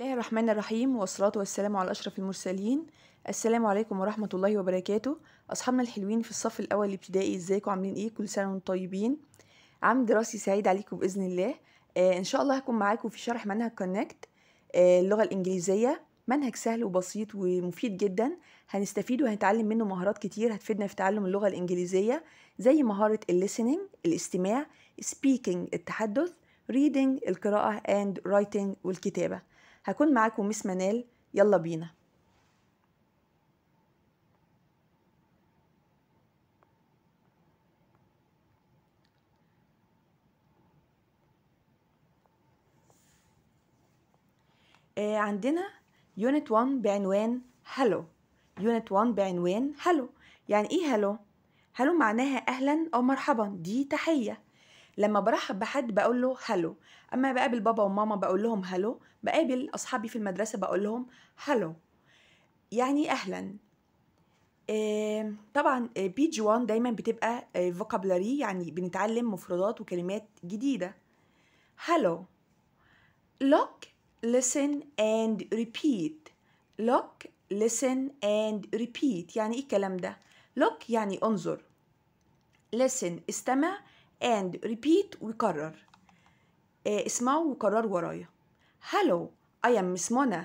الله الرحمن الرحيم والصلاة والسلام على أشرف المرسلين السلام عليكم ورحمة الله وبركاته أصحابنا الحلوين في الصف الأول الابتدائي ازيكم عاملين ايه كل سنة وانتم طيبين عام دراسي سعيد عليكم بإذن الله آه إن شاء الله هكون معاكم في شرح منهج كونكت آه اللغة الإنجليزية منهج سهل وبسيط ومفيد جدا هنستفيد وهنتعلم منه مهارات كتير هتفيدنا في تعلم اللغة الإنجليزية زي مهارة الليسنينج الاستماع speaking التحدث reading القراءة and writing والكتابة هكون معاكم مس منال يلا بينا آه، عندنا يونت 1 بعنوان هلو يونت 1 بعنوان هلو يعني ايه هلو هلو معناها اهلا او مرحبا دي تحيه لما برحب بحد بقول له هلو اما بقابل بابا وماما بقول لهم هلو بقابل اصحابي في المدرسه بقول لهم هلو يعني اهلا طبعا طبعا جي 1 دايما بتبقى فوكابلري آه، يعني بنتعلم مفردات وكلمات جديده هلو لوك listen and repeat look listen and repeat يعني ايه الكلام ده look يعني انظر listen استمع and repeat ويكرر آه، اسمعوا وكرروا ورايا hello I am Miss Mona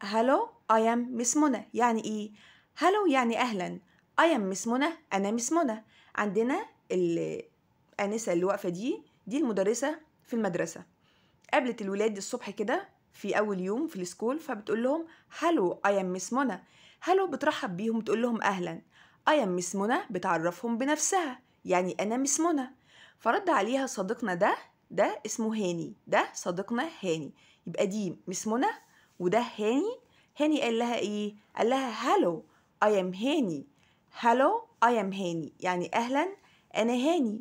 hello I am Miss Mona يعني ايه hello يعني اهلا I am Miss Mona انا Miss Mona عندنا الانسه اللي واقفه دي دي المدرسه في المدرسه قابلت الولاد الصبح كده في اول يوم في السكول فبتقول لهم hello I am Miss منى hello بترحب بيهم تقول لهم اهلا I am Miss منى بتعرفهم بنفسها يعني انا Miss منى فرد عليها صديقنا ده ده اسمه هاني ده صديقنا هاني يبقى دي مس منى وده هاني هاني قال لها ايه قال لها هالو اي ام هاني هالو اي ام هاني يعني اهلا انا هاني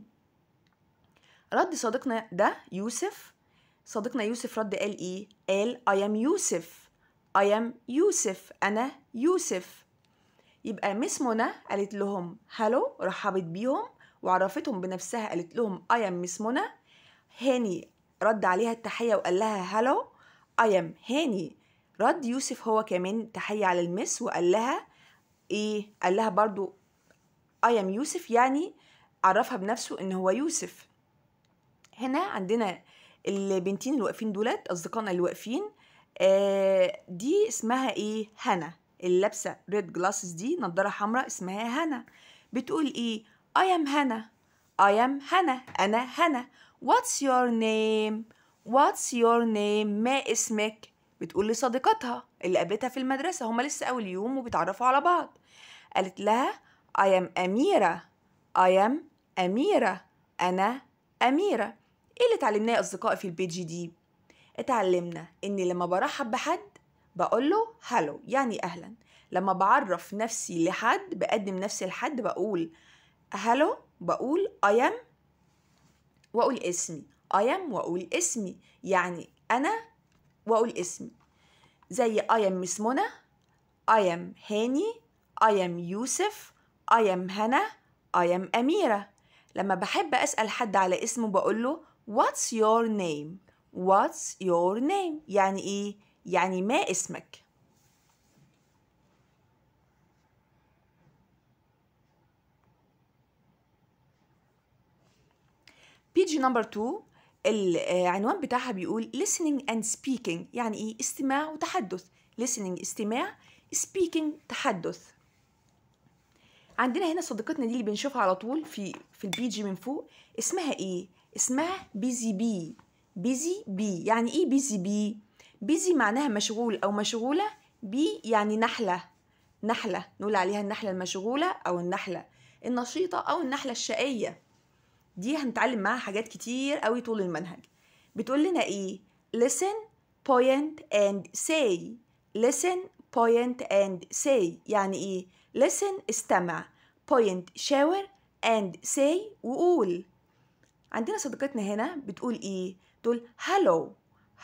رد صديقنا ده يوسف صديقنا يوسف رد قال ايه قال اي ام يوسف اي ام يوسف انا يوسف يبقى مس منى قالت لهم هالو رحبت بيهم وعرفتهم بنفسها قالت لهم I am مس منى هاني رد عليها التحية وقال لها هلو I am هاني رد يوسف هو كمان تحية على المس وقال لها ايه قال لها برضو I am يوسف يعني عرفها بنفسه ان هو يوسف هنا عندنا البنتين اللي واقفين دولت اصدقائنا اللي واقفين آه دي اسمها ايه هنا اللي لابسه ريد جلاسز دي نضاره حمراء اسمها هنا بتقول ايه I am Hannah. I am Hannah. أنا هنا. What's your name? What's your name? ما اسمك؟ بتقول لصديقتها اللي قابلتها في المدرسة هما لسه أول يوم وبيتعرفوا على بعض قالت لها I am أميرة I am أميرة أنا أميرة إيه اللي اتعلمناه يا أصدقائي في البيجي دي؟ اتعلمنا إني لما برحب بحد بقول له هلو يعني أهلا لما بعرف نفسي لحد بقدم نفسي لحد بقول هلو بقول I am وأقول اسمي I am وأقول اسمي يعني أنا وأقول اسمي زي I am مس منى I am هاني I am يوسف I am هنا I am أميرة لما بحب أسأل حد على اسمه بقول له What's your name? What's your name? يعني إيه؟ يعني ما اسمك؟ جي نمبر 2 العنوان بتاعها بيقول listening and speaking يعني ايه استماع وتحدث listening استماع speaking تحدث عندنا هنا صديقتنا دي اللي بنشوفها على طول في في البي جي من فوق اسمها ايه اسمها بيزي بي بيزي بي يعني ايه بيزي بي بيزي معناها مشغول او مشغوله بي يعني نحله نحله نقول عليها النحله المشغوله او النحله النشيطه او النحله الشقيه دي هنتعلم معاها حاجات كتير قوي طول المنهج بتقول لنا ايه listen point and say listen point and say يعني ايه listen استمع point شاور and say وقول عندنا صديقتنا هنا بتقول ايه تقول hello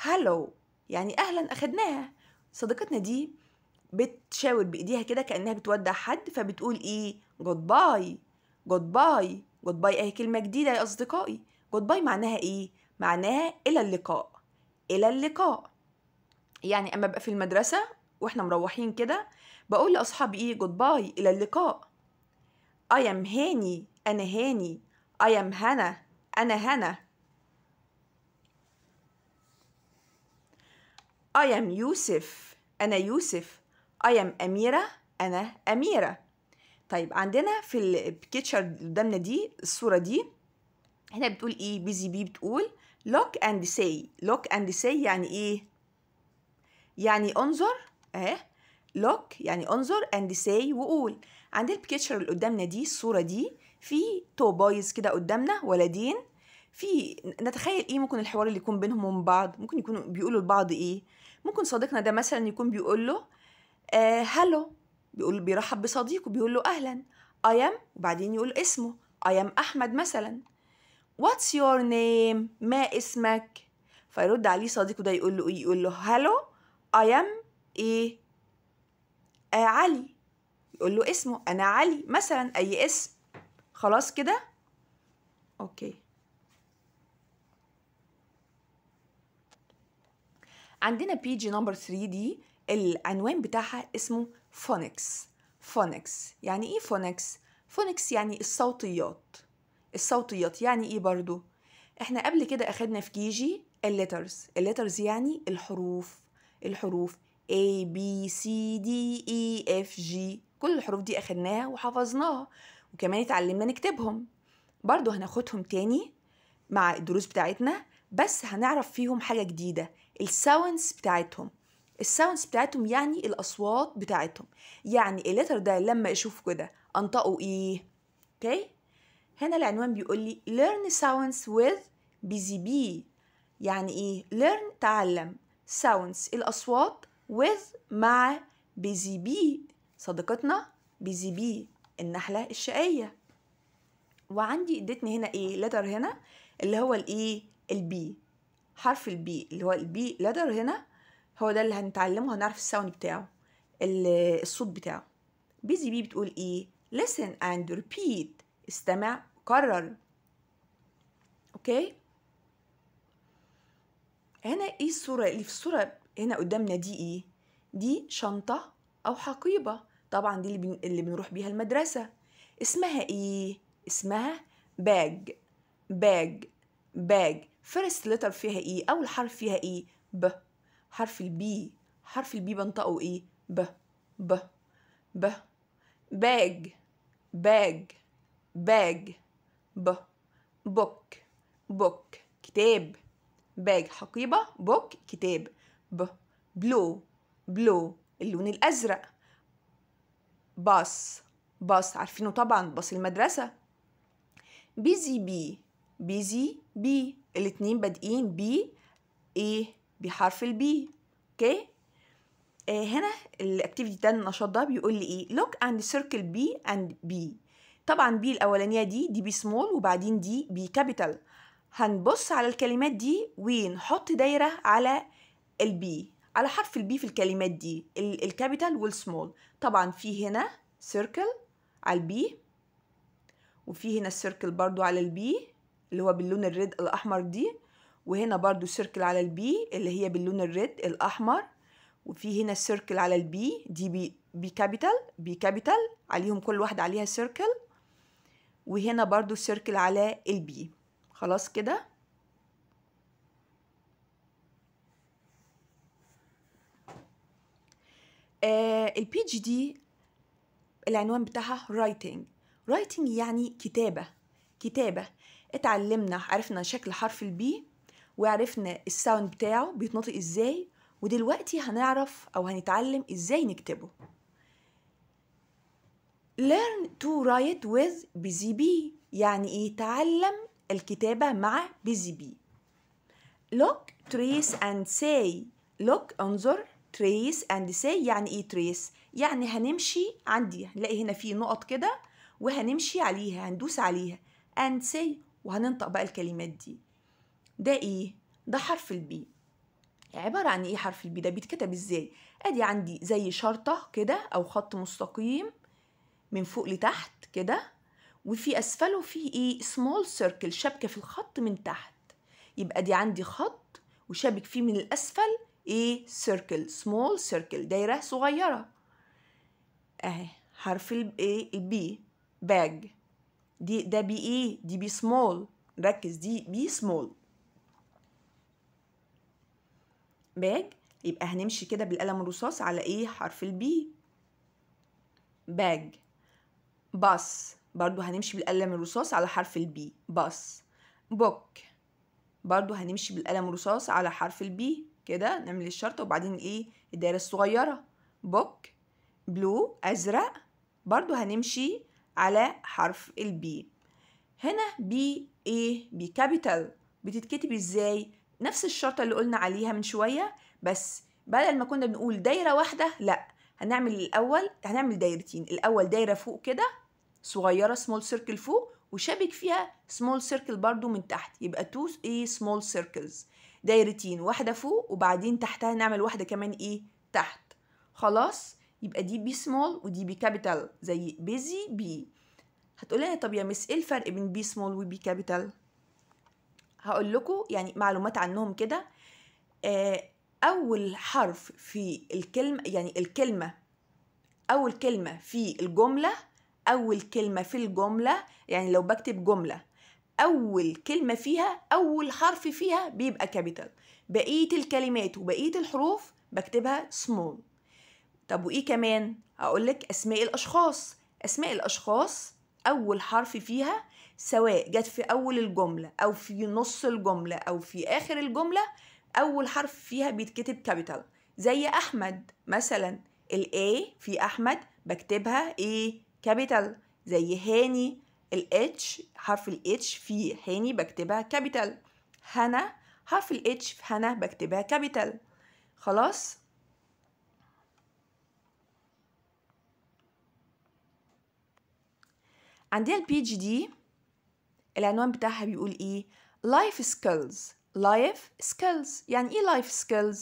hello يعني اهلا اخدناها صديقتنا دي بتشاور بايديها كده كانها بتودع حد فبتقول ايه جود باي جود باي جود باي اهي كلمه جديده يا اصدقائي جود باي معناها ايه معناها الى اللقاء الى اللقاء يعني اما ابقى في المدرسه واحنا مروحين كده بقول لاصحابي ايه جود باي الى اللقاء اي ام هاني انا هاني اي ام هنا انا هنا اي ام يوسف أنا يوسف اي ام أميرة أنا أميرة طيب عندنا في البيكتشر قدامنا دي الصوره دي هنا بتقول ايه بيزي بي بتقول لوك اند سي لوك اند سي يعني ايه يعني انظر اهي لوك يعني انظر اند سي وقول عند البيكتشر اللي قدامنا دي الصوره دي في تو بايز كده قدامنا ولدين في نتخيل ايه ممكن الحوار اللي يكون بينهم ومن بعض ممكن يكونوا بيقولوا لبعض ايه ممكن صديقنا ده مثلا يكون بيقول له آه بيقول بيرحب بصديقه بيقول له أهلا اي ام وبعدين يقول اسمه اي ام أحمد مثلا واتس يور نيم ما اسمك فيرد عليه صديقه ده يقول له إيه يقول له هالو اي ام إيه آه علي يقول له اسمه أنا علي مثلا أي اسم خلاص كده أوكي عندنا بيجي نمبر 3 دي العنوان بتاعها اسمه فونكس فونكس يعني ايه فونكس فونكس يعني الصوتيات الصوتيات يعني ايه برضو احنا قبل كده اخدنا في كيجي الليترز الليترز يعني الحروف الحروف A B C D E F G كل الحروف دي اخدناها وحفظناها وكمان اتعلمنا نكتبهم برضو هناخدهم تاني مع الدروس بتاعتنا بس هنعرف فيهم حاجة جديدة الساونس بتاعتهم الساوندز بتاعتهم يعني الاصوات بتاعتهم يعني اللتر ده لما اشوف كده انطقوا ايه اوكي هنا العنوان بيقول لي learn sounds with بي يعني ايه learn تعلم sounds الاصوات with مع بي صديقتنا بي النحله الشقيه وعندي ادتني هنا ايه لتر هنا اللي هو الايه البي حرف البي اللي هو البي لتر هنا هو ده اللي هنتعلمه هنعرف الساوند بتاعه الصوت بتاعه بيزي بي بتقول ايه listen and repeat استمع كرر اوكي هنا ايه الصورة اللي في الصورة هنا قدامنا دي ايه دي شنطة او حقيبة طبعا دي اللي بنروح بيها المدرسة اسمها ايه اسمها باج باج باج فيرست لتر فيها ايه اول حرف فيها ايه ب حرف البي حرف البي بنطقه ايه ب ب ب باج باج باج ب بوك بوك كتاب باج حقيبة بوك كتاب ب بلو بلو اللون الأزرق باص باص عارفينه طبعا باص المدرسة بيزي بي بيزي بي الاتنين بادئين بي ايه بحرف البي اوكي آه، هنا الاكتيفيتي ده النشاط ده بيقول لي ايه لوك اند سيركل بي اند بي طبعا بي الاولانيه دي دي بي سمول وبعدين دي بي كابيتال هنبص على الكلمات دي ونحط دايره على البي على حرف البي في الكلمات دي الكابيتال والسمول طبعا في هنا سيركل على البي وفي هنا السيركل برضو على البي اللي هو باللون الريد الاحمر دي وهنا برضو سيركل على البي اللي هي باللون الريد الأحمر وفي هنا سيركل على البي دي بي بي كابيتال بي كابيتال عليهم كل واحدة عليها سيركل وهنا برضو سيركل على البي خلاص كده آه البي جي دي العنوان بتاعها رايتنج رايتنج يعني كتابة كتابة اتعلمنا عرفنا شكل حرف البي وعرفنا الساوند بتاعه بيتنطق ازاي ودلوقتي هنعرف او هنتعلم ازاي نكتبه learn to write with busy bee يعني ايه تعلم الكتابة مع busy bee look trace and say look انظر trace and say يعني ايه trace يعني هنمشي عندي هنلاقي هنا في نقط كده وهنمشي عليها هندوس عليها and say وهننطق بقى الكلمات دي ده ايه ده حرف البي عبارة عن ايه حرف البي ده بيتكتب ازاي ادي عندي زي شرطة كده او خط مستقيم من فوق لتحت كده وفي اسفله فيه ايه سمول سيركل شبكة في الخط من تحت يبقى دي عندي خط وشابك فيه من الاسفل ايه سيركل سمول سيركل دايرة صغيرة اهي حرف البي البي باج دي ده بي ايه دي بي سمول ركز دي بي سمول باج يبقى هنمشي كده بالقلم الرصاص على ايه حرف البي باج باص برضو هنمشي بالقلم الرصاص على حرف البي باص بوك برضو هنمشي بالقلم الرصاص على حرف البي كده نعمل الشرطة وبعدين ايه الدايرة الصغيرة بوك بلو أزرق برضو هنمشي على حرف البي هنا بي ايه بكابيتال بتتكتب ازاي نفس الشرطة اللي قلنا عليها من شوية بس بدل ما كنا بنقول دايرة واحدة لا هنعمل الأول هنعمل دايرتين الأول دايرة فوق كده صغيرة سمول سيركل فوق وشابك فيها سمول سيركل برضو من تحت يبقى تو ايه سمول سيركلز دايرتين واحدة فوق وبعدين تحتها نعمل واحدة كمان ايه تحت خلاص يبقى دي بي سمول ودي بي كابيتال زي بيزي بي هتقولي طب يا مس ايه الفرق بين بي سمول وبي كابيتال هقول لكم يعني معلومات عنهم كده آه، اول حرف في الكلمه يعني الكلمه اول كلمه في الجمله اول كلمه في الجمله يعني لو بكتب جمله اول كلمه فيها اول حرف فيها بيبقى كابيتال بقيه الكلمات وبقيه الحروف بكتبها سمول طب وايه كمان هقول لك اسماء الاشخاص اسماء الاشخاص اول حرف فيها سواء جت في اول الجمله او في نص الجمله او في اخر الجمله اول حرف فيها بيتكتب كابيتال زي احمد مثلا الاي في احمد بكتبها ايه كابيتال زي هاني الاتش حرف الاتش في هاني بكتبها كابيتال هنا حرف الاتش في هنا بكتبها كابيتال خلاص عندنا البي جي دي العنوان بتاعها بيقول إيه life skills life skills يعني إيه life skills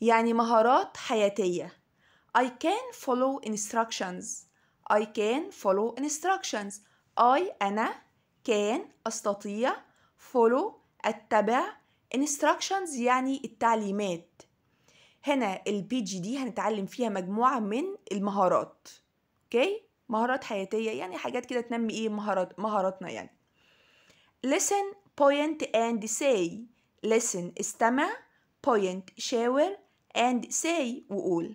يعني مهارات حياتية I can follow instructions I can follow instructions I أنا can أستطيع follow أتبع instructions يعني التعليمات هنا البي جي دي هنتعلم فيها مجموعة من المهارات اوكي okay? مهارات حياتية يعني حاجات كده تنمي ايه مهارات مهاراتنا يعني listen point and say listen استمع point شاور and say وقول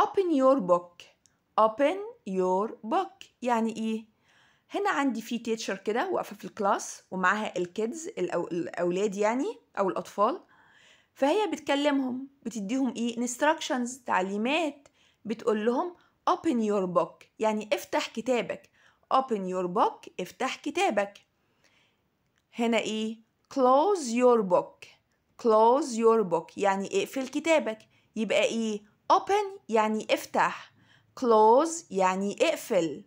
open your book open your book يعني ايه هنا عندي في تيتشر كده واقفه في الكلاس ومعاها الكيدز الاولاد يعني او الاطفال فهي بتكلمهم بتديهم ايه instructions تعليمات بتقول لهم open your book يعني افتح كتابك open your book افتح كتابك هنا ايه close your book close your book يعني اقفل كتابك يبقى ايه open يعني افتح close يعني اقفل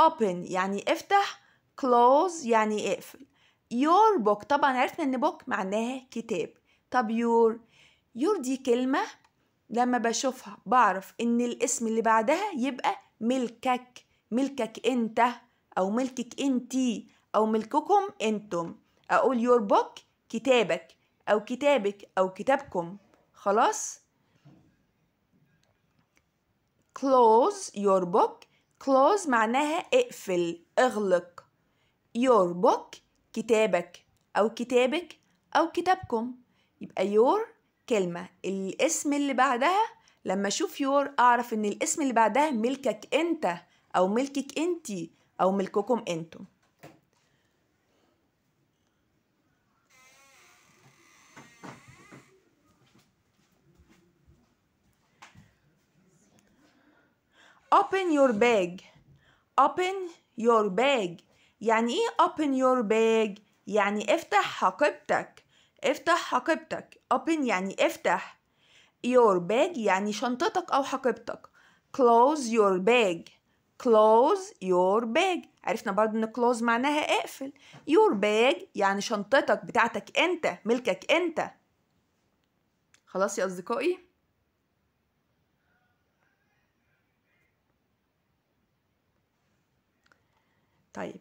open يعني افتح close يعني اقفل your book طبعا عرفنا ان book معناها كتاب طب your your دي كلمة لما بشوفها بعرف ان الاسم اللي بعدها يبقى ملكك ملكك انت او ملكك انتي او ملككم انتم اقول your book كتابك او كتابك او كتابكم خلاص close your book close معناها اقفل اغلق your book كتابك او كتابك او كتابكم يبقى your كلمة الاسم اللي بعدها لما اشوف your اعرف ان الاسم اللي بعدها ملكك انت او ملكك انتي او ملككم انتم open your bag open your bag يعني ايه open your bag يعني افتح حقيبتك افتح حقيبتك open يعني افتح your bag يعني شنطتك او حقيبتك close your bag close your bag عرفنا برضو ان close معناها اقفل your bag يعني شنطتك بتاعتك انت ملكك انت خلاص يا اصدقائي طيب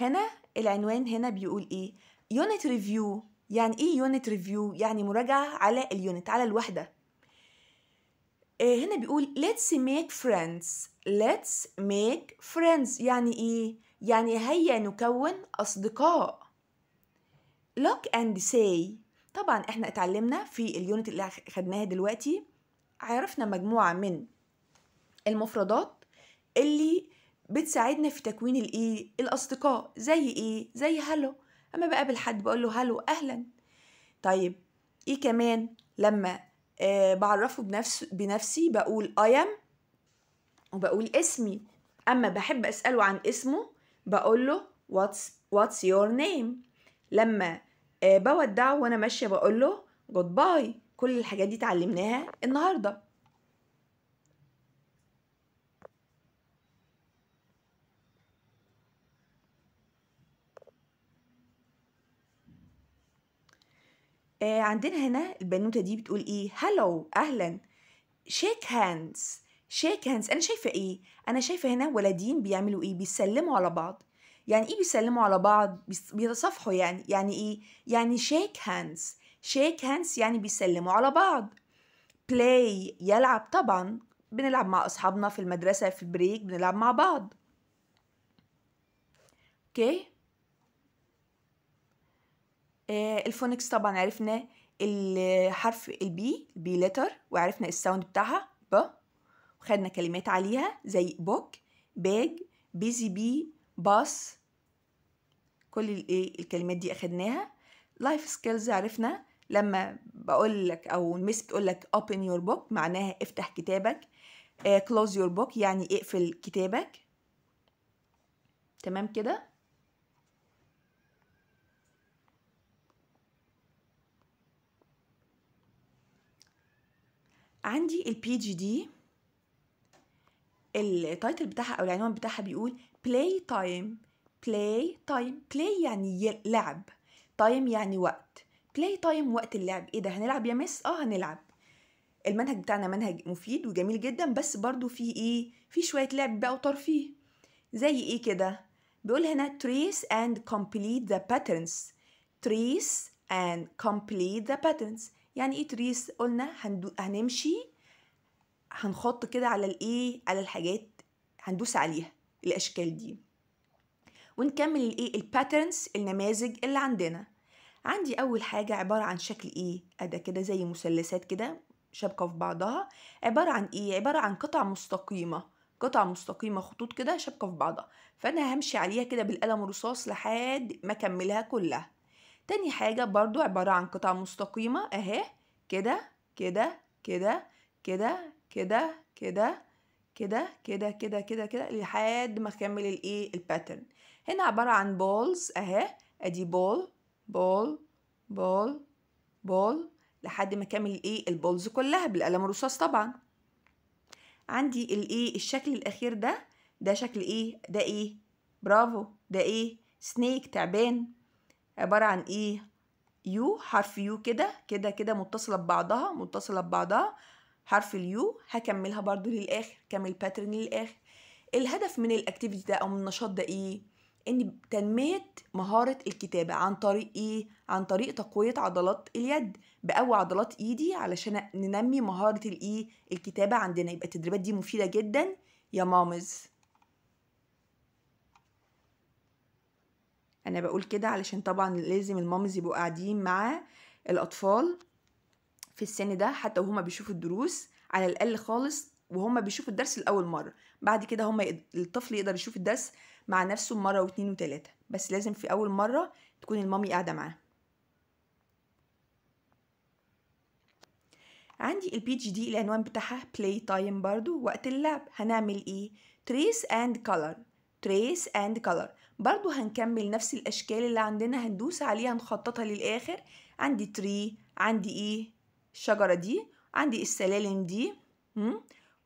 هنا العنوان هنا بيقول ايه يونت ريفيو يعني ايه يونت ريفيو يعني مراجعه على اليونت على الوحده إيه هنا بيقول let's make friends let's make friends يعني ايه يعني هيا نكون اصدقاء look and say طبعا احنا اتعلمنا في اليونت اللي خدناها دلوقتي عرفنا مجموعه من المفردات اللي بتساعدنا في تكوين الايه الاصدقاء زي ايه زي هلو اما بقابل حد بقول له هلو اهلا طيب ايه كمان لما آه بعرفه بنفس بنفسي بقول ام وبقول اسمي اما بحب اساله عن اسمه بقول له واتس واتس يور نيم لما آه بودعه وانا ماشيه بقول له جود باي كل الحاجات دي اتعلمناها النهارده آه عندنا هنا البنوته دي بتقول ايه هالو اهلا شيك هاندز شيك هاندز انا شايفه ايه انا شايفه هنا ولدين بيعملوا ايه بيسلموا على بعض يعني ايه بيسلموا على بعض بيتصافحوا يعني يعني ايه يعني شيك هاندز شيك هاندز يعني بيسلموا على بعض بلاي يلعب طبعا بنلعب مع اصحابنا في المدرسه في البريك بنلعب مع بعض اوكي okay. آه، الفونكس طبعا عرفنا الحرف البي البي لتر وعرفنا الساوند بتاعها ب وخدنا كلمات عليها زي بوك باج بيزي بي باص كل الايه الكلمات دي اخدناها لايف سكيلز عرفنا لما بقول لك او المس بتقول لك اوبن يور بوك معناها افتح كتابك كلوز يور بوك يعني اقفل كتابك تمام كده عندي البي جي دي التايتل بتاعها او العنوان بتاعها بيقول play time play time play يعني لعب تايم يعني وقت play time وقت اللعب ايه ده هنلعب يا مس اه هنلعب المنهج بتاعنا منهج مفيد وجميل جدا بس برضو فيه ايه فيه شويه لعب بقى وترفيه زي ايه كده بيقول هنا trace and complete the patterns trace and complete the patterns يعني ايه تريس قلنا هندو... هنمشي هنخط كده على الايه على الحاجات هندوس عليها الاشكال دي ونكمل الايه الباترنز النماذج اللي عندنا عندي اول حاجه عباره عن شكل ايه اداه كده زي مثلثات كده شابكه في بعضها عباره عن ايه عباره عن قطع مستقيمه قطع مستقيمه خطوط كده شابكه في بعضها فانا همشي عليها كده بالقلم الرصاص لحد ما اكملها كلها تاني حاجة برضو عبارة عن قطع مستقيمة اهي كده كده كده كده كده كده كده كده كده كده كده لحد ما اكمل الايه الباترن هنا عبارة عن بولز اهي ادي بول بول بول بول لحد ما اكمل الايه البولز كلها بالقلم الرصاص طبعا عندي الايه الشكل الاخير ده ده شكل ايه ده ايه برافو ده ايه سنيك تعبان عبارة عن ايه يو حرف يو كده كده كده متصلة ببعضها متصلة ببعضها حرف اليو هكملها برضو للآخر كمل باترن للآخر الهدف من الاكتيفيتي ده او من النشاط ده ايه ان تنمية مهارة الكتابة عن طريق ايه عن طريق تقوية عضلات اليد بقوي عضلات ايدي علشان ننمي مهارة الايه الكتابة عندنا يبقى التدريبات دي مفيدة جدا يا مامز انا بقول كده علشان طبعا لازم المامز يبقوا قاعدين مع الاطفال في السن ده حتى وهما بيشوفوا الدروس على الاقل خالص وهما بيشوفوا الدرس لاول مره بعد كده هما الطفل يقدر يشوف الدرس مع نفسه مره واتنين وتلاته بس لازم في اول مره تكون المامي قاعده معاه عندي البي جي دي العنوان بتاعها play time برضو وقت اللعب هنعمل ايه trace and color trace and color برضو هنكمل نفس الأشكال اللي عندنا هندوس عليها نخططها للآخر عندي تري عندي إيه الشجرة دي عندي السلالم دي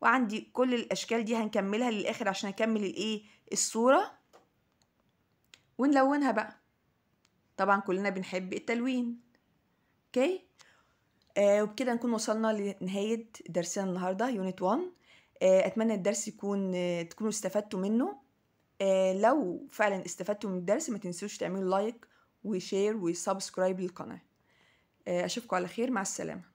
وعندي كل الأشكال دي هنكملها للآخر عشان أكمل الإيه الصورة ونلونها بقى طبعا كلنا بنحب التلوين اوكي آه وبكده نكون وصلنا لنهاية درسنا النهاردة يونت 1 آه أتمنى الدرس يكون آه تكونوا استفدتوا منه آه، لو فعلا استفدتوا من الدرس ما تنسوش تعملوا لايك وشير وسبسكرايب للقناه آه، اشوفكم على خير مع السلامه